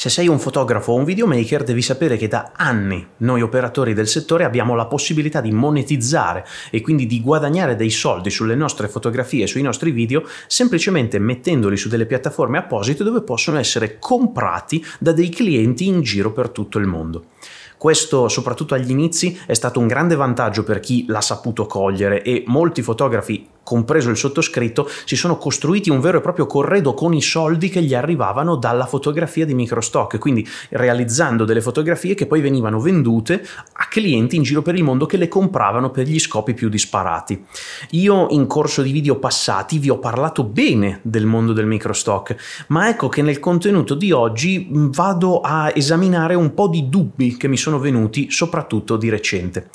Se sei un fotografo o un videomaker devi sapere che da anni noi operatori del settore abbiamo la possibilità di monetizzare e quindi di guadagnare dei soldi sulle nostre fotografie e sui nostri video semplicemente mettendoli su delle piattaforme apposite dove possono essere comprati da dei clienti in giro per tutto il mondo. Questo, soprattutto agli inizi, è stato un grande vantaggio per chi l'ha saputo cogliere e molti fotografi compreso il sottoscritto, si sono costruiti un vero e proprio corredo con i soldi che gli arrivavano dalla fotografia di microstock, quindi realizzando delle fotografie che poi venivano vendute a clienti in giro per il mondo che le compravano per gli scopi più disparati. Io in corso di video passati vi ho parlato bene del mondo del microstock, ma ecco che nel contenuto di oggi mm, vado a esaminare un po' di dubbi che mi sono venuti soprattutto di recente.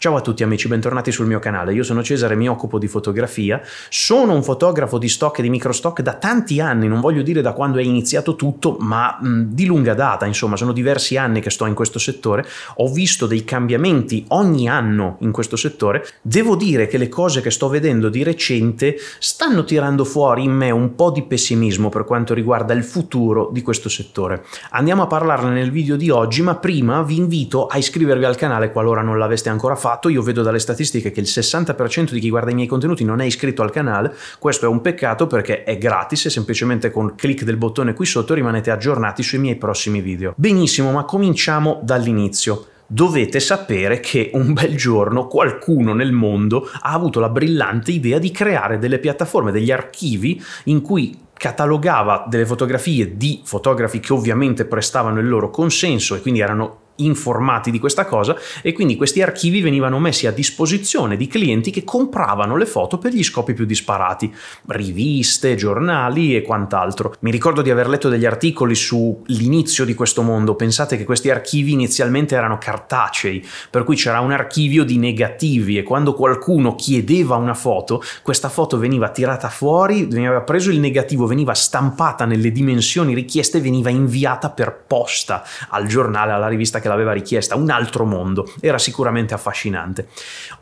Ciao a tutti amici, bentornati sul mio canale. Io sono Cesare, mi occupo di fotografia. Sono un fotografo di stock e di microstock da tanti anni, non voglio dire da quando è iniziato tutto, ma mh, di lunga data, insomma, sono diversi anni che sto in questo settore. Ho visto dei cambiamenti ogni anno in questo settore. Devo dire che le cose che sto vedendo di recente stanno tirando fuori in me un po' di pessimismo per quanto riguarda il futuro di questo settore. Andiamo a parlarne nel video di oggi, ma prima vi invito a iscrivervi al canale qualora non l'aveste ancora fatto fatto, io vedo dalle statistiche che il 60% di chi guarda i miei contenuti non è iscritto al canale, questo è un peccato perché è gratis e semplicemente con clic del bottone qui sotto rimanete aggiornati sui miei prossimi video. Benissimo, ma cominciamo dall'inizio dovete sapere che un bel giorno qualcuno nel mondo ha avuto la brillante idea di creare delle piattaforme, degli archivi in cui catalogava delle fotografie di fotografi che ovviamente prestavano il loro consenso e quindi erano informati di questa cosa e quindi questi archivi venivano messi a disposizione di clienti che compravano le foto per gli scopi più disparati, riviste, giornali e quant'altro. Mi ricordo di aver letto degli articoli sull'inizio di questo mondo, pensate che questi archivi inizialmente erano cartacei, per cui c'era un archivio di negativi e quando qualcuno chiedeva una foto, questa foto veniva tirata fuori, veniva preso il negativo, veniva stampata nelle dimensioni richieste, veniva inviata per posta al giornale, alla rivista che l'aveva richiesta, un altro mondo, era sicuramente affascinante.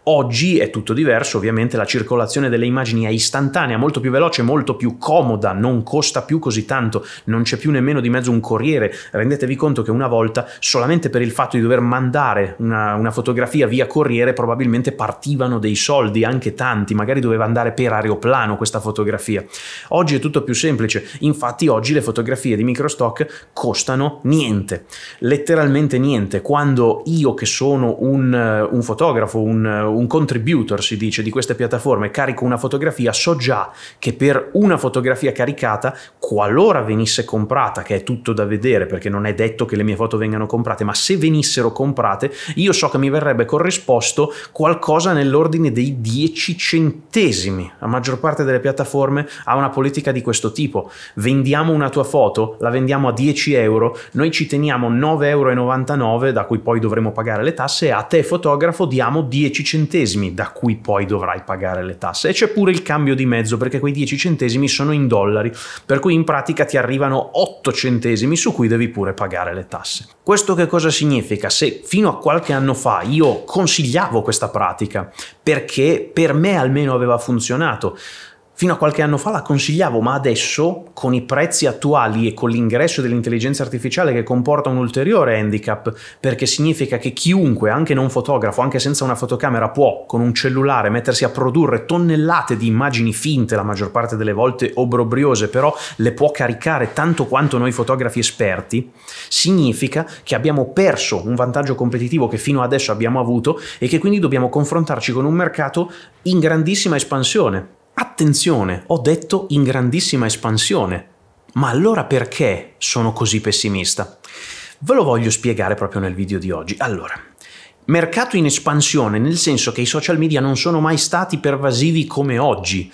Oggi è tutto diverso, ovviamente la circolazione delle immagini è istantanea, molto più veloce, molto più comoda, non costa più così tanto, non c'è più nemmeno di mezzo un corriere. Rendetevi conto che una volta, solamente per il fatto di dover mandare una, una fotografia via corriere, probabilmente partivano dei soldi, anche tanti, magari doveva andare per aeroplano questa fotografia. Oggi è tutto più semplice, infatti oggi le fotografie di microstock costano niente, letteralmente niente. Quando io che sono un, un fotografo, un un contributor, si dice, di queste piattaforme, carico una fotografia, so già che per una fotografia caricata, qualora venisse comprata, che è tutto da vedere perché non è detto che le mie foto vengano comprate, ma se venissero comprate, io so che mi verrebbe corrisposto qualcosa nell'ordine dei 10 centesimi. La maggior parte delle piattaforme ha una politica di questo tipo. Vendiamo una tua foto, la vendiamo a 10 euro, noi ci teniamo 9,99 euro da cui poi dovremo pagare le tasse e a te fotografo diamo 10 centesimi centesimi da cui poi dovrai pagare le tasse e c'è pure il cambio di mezzo perché quei 10 centesimi sono in dollari, per cui in pratica ti arrivano 8 centesimi su cui devi pure pagare le tasse. Questo che cosa significa? Se fino a qualche anno fa io consigliavo questa pratica perché per me almeno aveva funzionato, Fino a qualche anno fa la consigliavo, ma adesso, con i prezzi attuali e con l'ingresso dell'intelligenza artificiale che comporta un ulteriore handicap, perché significa che chiunque, anche non fotografo, anche senza una fotocamera, può con un cellulare mettersi a produrre tonnellate di immagini finte, la maggior parte delle volte obrobriose, però le può caricare tanto quanto noi fotografi esperti, significa che abbiamo perso un vantaggio competitivo che fino adesso abbiamo avuto e che quindi dobbiamo confrontarci con un mercato in grandissima espansione Attenzione, ho detto in grandissima espansione. Ma allora perché sono così pessimista? Ve lo voglio spiegare proprio nel video di oggi. Allora, mercato in espansione nel senso che i social media non sono mai stati pervasivi come oggi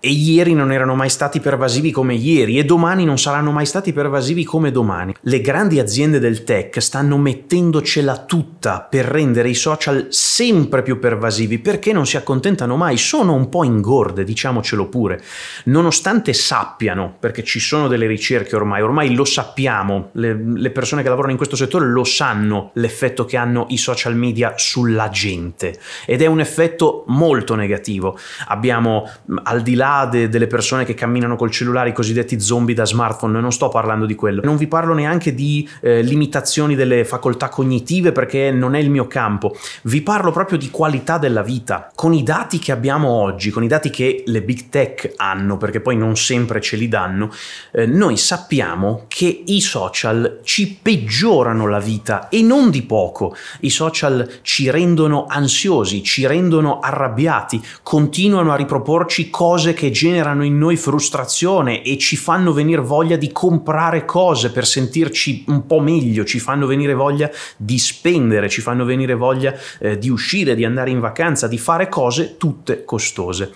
e ieri non erano mai stati pervasivi come ieri e domani non saranno mai stati pervasivi come domani. Le grandi aziende del tech stanno mettendocela tutta per rendere i social sempre più pervasivi perché non si accontentano mai, sono un po' ingorde, diciamocelo pure, nonostante sappiano, perché ci sono delle ricerche ormai, ormai lo sappiamo, le, le persone che lavorano in questo settore lo sanno l'effetto che hanno i social media sulla gente ed è un effetto molto negativo. Abbiamo al di là là de, delle persone che camminano col cellulare, i cosiddetti zombie da smartphone, non sto parlando di quello. Non vi parlo neanche di eh, limitazioni delle facoltà cognitive perché non è il mio campo. Vi parlo proprio di qualità della vita. Con i dati che abbiamo oggi, con i dati che le big tech hanno, perché poi non sempre ce li danno, eh, noi sappiamo che i social ci peggiorano la vita e non di poco. I social ci rendono ansiosi, ci rendono arrabbiati, continuano a riproporci cose che generano in noi frustrazione e ci fanno venire voglia di comprare cose per sentirci un po' meglio, ci fanno venire voglia di spendere, ci fanno venire voglia eh, di uscire, di andare in vacanza, di fare cose tutte costose.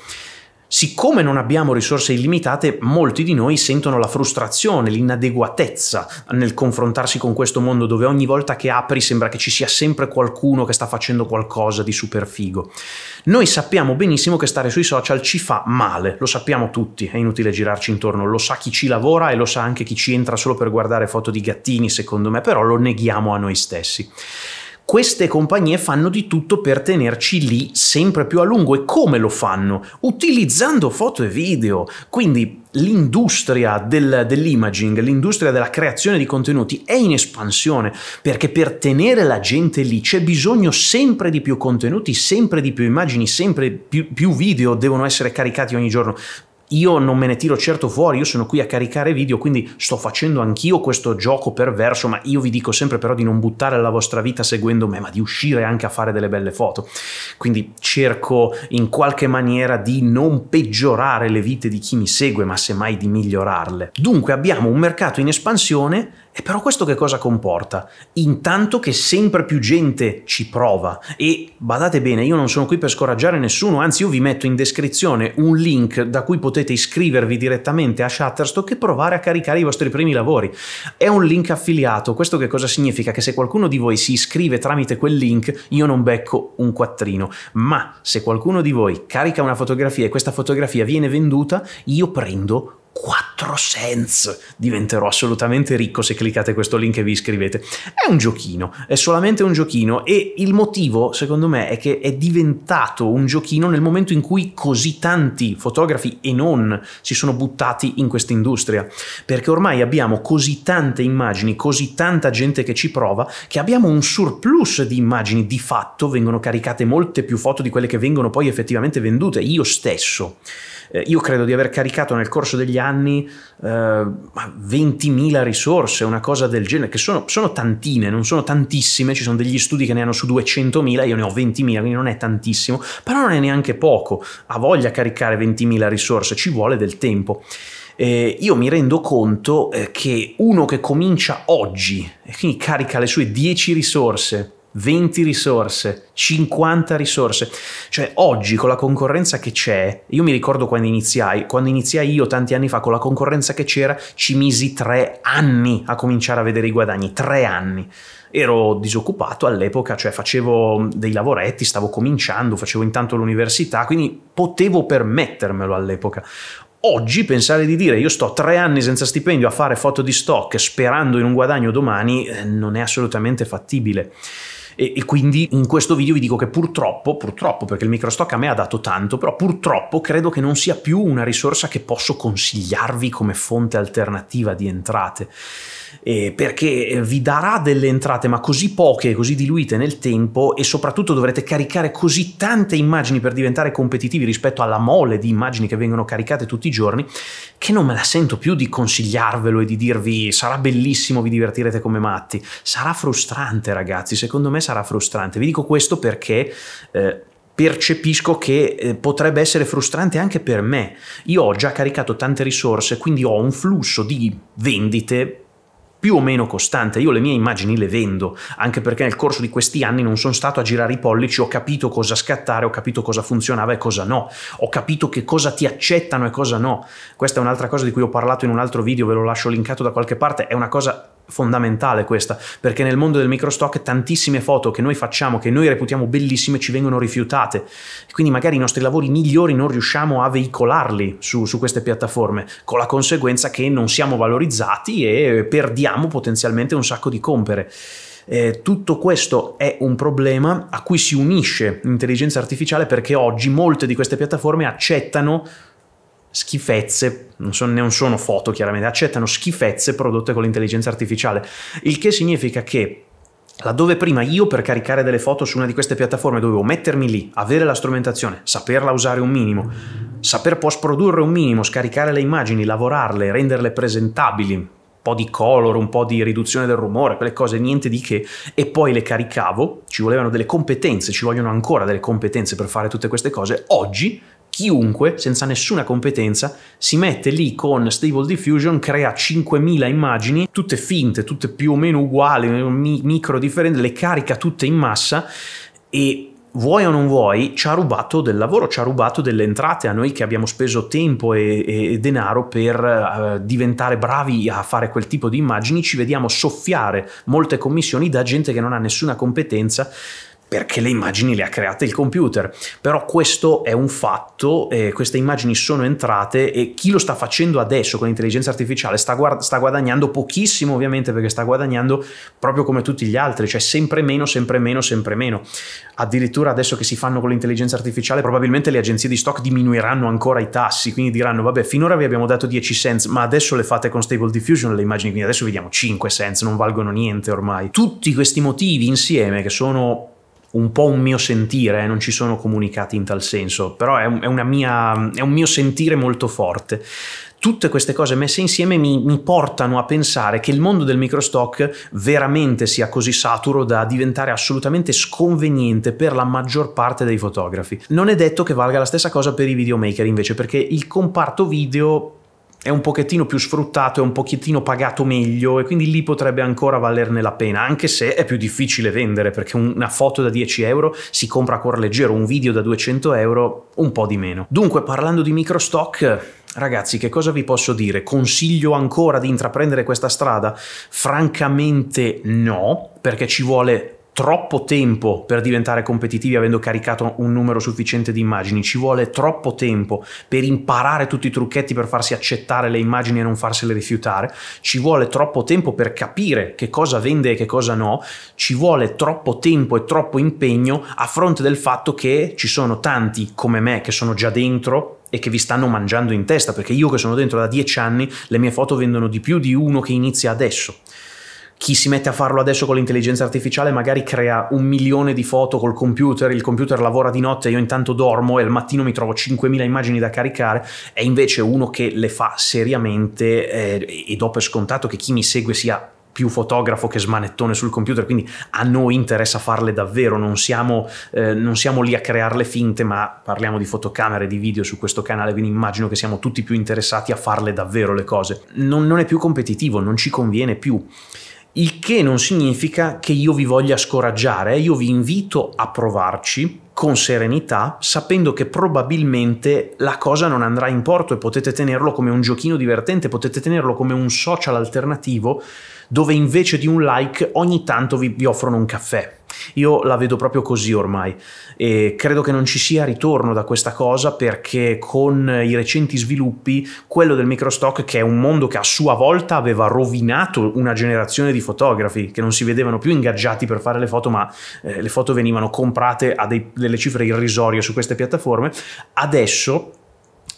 Siccome non abbiamo risorse illimitate, molti di noi sentono la frustrazione, l'inadeguatezza nel confrontarsi con questo mondo dove ogni volta che apri sembra che ci sia sempre qualcuno che sta facendo qualcosa di super figo. Noi sappiamo benissimo che stare sui social ci fa male, lo sappiamo tutti, è inutile girarci intorno, lo sa chi ci lavora e lo sa anche chi ci entra solo per guardare foto di gattini, secondo me, però lo neghiamo a noi stessi queste compagnie fanno di tutto per tenerci lì sempre più a lungo e come lo fanno? Utilizzando foto e video, quindi l'industria del, dell'imaging, l'industria della creazione di contenuti è in espansione perché per tenere la gente lì c'è bisogno sempre di più contenuti, sempre di più immagini, sempre più, più video devono essere caricati ogni giorno io non me ne tiro certo fuori, io sono qui a caricare video, quindi sto facendo anch'io questo gioco perverso, ma io vi dico sempre però di non buttare la vostra vita seguendo me, ma di uscire anche a fare delle belle foto. Quindi cerco in qualche maniera di non peggiorare le vite di chi mi segue, ma semmai di migliorarle. Dunque abbiamo un mercato in espansione e però questo che cosa comporta? Intanto che sempre più gente ci prova e badate bene, io non sono qui per scoraggiare nessuno, anzi io vi metto in descrizione un link da cui potete iscrivervi direttamente a Shutterstock e provare a caricare i vostri primi lavori. È un link affiliato, questo che cosa significa? Che se qualcuno di voi si iscrive tramite quel link io non becco un quattrino, ma se qualcuno di voi carica una fotografia e questa fotografia viene venduta, io prendo 4 cents diventerò assolutamente ricco se cliccate questo link e vi iscrivete. È un giochino, è solamente un giochino e il motivo secondo me è che è diventato un giochino nel momento in cui così tanti fotografi e non si sono buttati in questa industria, perché ormai abbiamo così tante immagini, così tanta gente che ci prova, che abbiamo un surplus di immagini, di fatto vengono caricate molte più foto di quelle che vengono poi effettivamente vendute, io stesso eh, io credo di aver caricato nel corso degli anni eh, 20.000 risorse, una cosa del genere, che sono, sono, tantine, non sono tantissime, ci sono degli studi che ne hanno su 200.000, io ne ho 20.000, quindi non è tantissimo, però non è neanche poco, ha voglia caricare 20.000 risorse, ci vuole del tempo. Eh, io mi rendo conto eh, che uno che comincia oggi, e quindi carica le sue 10 risorse, 20 risorse, 50 risorse. Cioè oggi con la concorrenza che c'è, io mi ricordo quando iniziai, quando iniziai io tanti anni fa con la concorrenza che c'era, ci misi tre anni a cominciare a vedere i guadagni, tre anni. Ero disoccupato all'epoca, cioè facevo dei lavoretti, stavo cominciando, facevo intanto l'università, quindi potevo permettermelo all'epoca. Oggi pensare di dire io sto tre anni senza stipendio a fare foto di stock sperando in un guadagno domani eh, non è assolutamente fattibile. E, e, quindi in questo video vi dico che purtroppo, purtroppo, perché il microstock a me ha dato tanto, però purtroppo credo che non sia più una risorsa che posso consigliarvi come fonte alternativa di entrate eh, perché eh, vi darà delle entrate ma così poche, così diluite nel tempo e soprattutto dovrete caricare così tante immagini per diventare competitivi rispetto alla mole di immagini che vengono caricate tutti i giorni che non me la sento più di consigliarvelo e di dirvi sarà bellissimo, vi divertirete come matti. Sarà frustrante ragazzi, secondo me sarà frustrante. Vi dico questo perché... Eh, percepisco che eh, potrebbe essere frustrante anche per me. Io ho già caricato tante risorse, quindi ho un flusso di vendite più o meno costante. Io le mie immagini le vendo, anche perché nel corso di questi anni non sono stato a girare i pollici, ho capito cosa scattare, ho capito cosa funzionava e cosa no, ho capito che cosa ti accettano e cosa no. Questa è un'altra cosa di cui ho parlato in un altro video, ve lo lascio linkato da qualche parte, è una cosa fondamentale questa, perché nel mondo del microstock tantissime foto che noi facciamo, che noi reputiamo bellissime, ci vengono rifiutate. Quindi magari i nostri lavori migliori non riusciamo a veicolarli su, su queste piattaforme, con la conseguenza che non siamo valorizzati e perdiamo potenzialmente un sacco di compere. Eh, tutto questo è un problema a cui si unisce l'intelligenza artificiale perché oggi molte di queste piattaforme accettano schifezze, non sono, non sono foto chiaramente, accettano schifezze prodotte con l'intelligenza artificiale, il che significa che Laddove prima io per caricare delle foto su una di queste piattaforme dovevo mettermi lì, avere la strumentazione, saperla usare un minimo, saper post produrre un minimo, scaricare le immagini, lavorarle, renderle presentabili, un po' di color, un po' di riduzione del rumore, quelle cose, niente di che, e poi le caricavo, ci volevano delle competenze, ci vogliono ancora delle competenze per fare tutte queste cose, oggi chiunque, senza nessuna competenza, si mette lì con Stable Diffusion, crea 5.000 immagini, tutte finte, tutte più o meno uguali, micro differenti, le carica tutte in massa e vuoi o non vuoi, ci ha rubato del lavoro, ci ha rubato delle entrate a noi che abbiamo speso tempo e, e denaro per uh, diventare bravi a fare quel tipo di immagini, ci vediamo soffiare molte commissioni da gente che non ha nessuna competenza perché le immagini le ha create il computer. Però questo è un fatto, eh, queste immagini sono entrate e chi lo sta facendo adesso con l'intelligenza artificiale sta, guard- sta guadagnando pochissimo ovviamente perché sta guadagnando proprio come tutti gli altri, cioè sempre meno, sempre meno, sempre meno. Addirittura adesso che si fanno con l'intelligenza artificiale probabilmente le agenzie di stock diminuiranno ancora i tassi, quindi diranno vabbè finora vi abbiamo dato 10 cents, ma adesso le fate con Stable Diffusion le immagini, quindi adesso vediamo 5 cents, non valgono niente ormai. Tutti questi motivi insieme che sono un po' un mio sentire, eh, non ci sono comunicati in tal senso, però è, un, mia, è un mio sentire molto forte tutte queste cose messe insieme mi, mi, portano a pensare che il mondo del microstock veramente sia così saturo da diventare assolutamente sconveniente per la maggior parte dei fotografi. Non è detto che valga la stessa cosa per i videomaker invece, perché il comparto video è un pochettino più sfruttato, è un pochettino pagato meglio e quindi lì potrebbe ancora valerne la pena, anche se è più difficile vendere perché una foto da 10 euro si compra a cuor leggero, un video da 200 euro un po' di meno. Dunque parlando di microstock... Ragazzi, che cosa vi posso dire? Consiglio ancora di intraprendere questa strada? Francamente no, perché ci vuole troppo tempo per diventare competitivi avendo caricato un numero sufficiente di immagini, ci vuole troppo tempo per imparare tutti i trucchetti per farsi accettare le immagini e non farsele rifiutare, ci vuole troppo tempo per capire che cosa vende e che cosa no, ci vuole troppo tempo e troppo impegno a fronte del fatto che ci sono tanti come me che sono già dentro e che vi stanno mangiando in testa, perché io che sono dentro da 10 anni, le mie foto vendono di più di uno che inizia adesso chi si mette a farlo adesso con l'intelligenza artificiale magari crea un milione di foto col computer, il computer lavora di notte, io intanto dormo e al mattino mi trovo 5.000 immagini da caricare, e invece uno che le fa seriamente eh, e do per scontato che chi mi segue sia più fotografo che smanettone sul computer, quindi a noi interessa farle davvero, non siamo, eh, non siamo, lì a crearle finte, ma parliamo di fotocamere, di video su questo canale, quindi immagino che siamo tutti più interessati a farle davvero le cose. non, non è più competitivo, non ci conviene più il che non significa che io vi voglia scoraggiare, io vi invito a provarci con serenità, sapendo che probabilmente la cosa non andrà in porto e potete tenerlo come un giochino divertente, potete tenerlo come un social alternativo dove invece di un like ogni tanto vi, vi offrono un caffè. Io la vedo proprio così ormai e credo che non ci sia ritorno da questa cosa perché con i recenti sviluppi quello del microstock che è un mondo che a sua volta aveva rovinato una generazione di fotografi che non si vedevano più ingaggiati per fare le foto ma eh, le foto venivano comprate a dei, delle cifre irrisorie su queste piattaforme adesso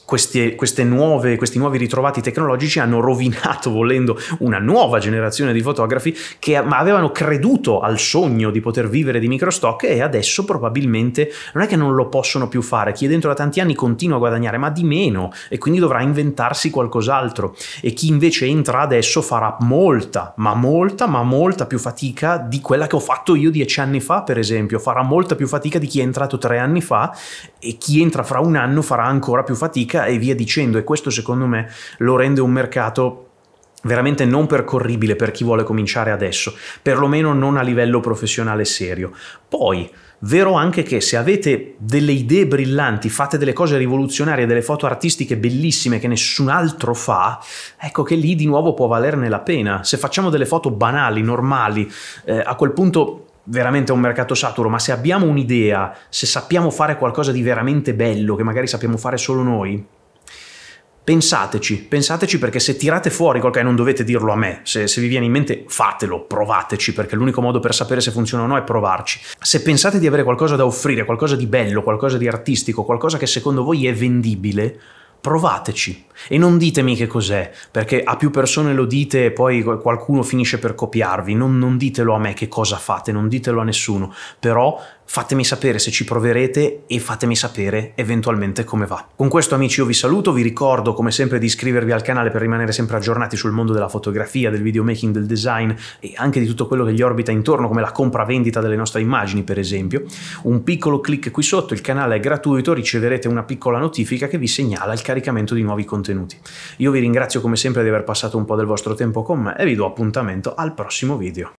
questi, nuove, questi nuovi ritrovati tecnologici hanno rovinato, volendo, una nuova generazione di fotografi che avevano creduto al sogno di poter vivere di microstock e adesso probabilmente non è che non lo possono più fare. Chi è dentro da tanti anni continua a guadagnare, ma di meno e quindi dovrà inventarsi qualcos'altro. E chi invece entra adesso farà molta, ma molta, ma molta più fatica di quella che ho fatto io dieci anni fa, per esempio. Farà molta più fatica di chi è entrato tre anni fa e chi entra fra un anno farà ancora più fatica musica e via dicendo e questo secondo me lo rende un mercato veramente non percorribile per chi vuole cominciare adesso, perlomeno non a livello professionale serio. Poi, vero anche che se avete delle idee brillanti, fate delle cose rivoluzionarie, delle foto artistiche bellissime che nessun altro fa, ecco che lì di nuovo può valerne la pena. Se facciamo delle foto banali, normali, eh, a quel punto veramente un mercato saturo, ma se abbiamo un'idea, se sappiamo fare qualcosa di veramente bello, che magari sappiamo fare solo noi, pensateci, pensateci perché se tirate fuori qualcosa, e non dovete dirlo a me, se, se, vi viene in mente fatelo, provateci, perché l'unico modo per sapere se funziona o no è provarci. Se pensate di avere qualcosa da offrire, qualcosa di bello, qualcosa di artistico, qualcosa che secondo voi è vendibile, provateci e non ditemi che cos'è, perché a più persone lo dite e poi qualcuno finisce per copiarvi, non, non ditelo a me che cosa fate, non ditelo a nessuno, però fatemi sapere se ci proverete e fatemi sapere eventualmente come va. Con questo amici io vi saluto, vi ricordo come sempre di iscrivervi al canale per rimanere sempre aggiornati sul mondo della fotografia, del videomaking, del design e anche di tutto quello che gli orbita intorno come la compravendita delle nostre immagini per esempio. Un piccolo clic qui sotto, il canale è gratuito, riceverete una piccola notifica che vi segnala il caricamento di nuovi contenuti. Io vi ringrazio come sempre di aver passato un po' del vostro tempo con me e vi do appuntamento al prossimo video.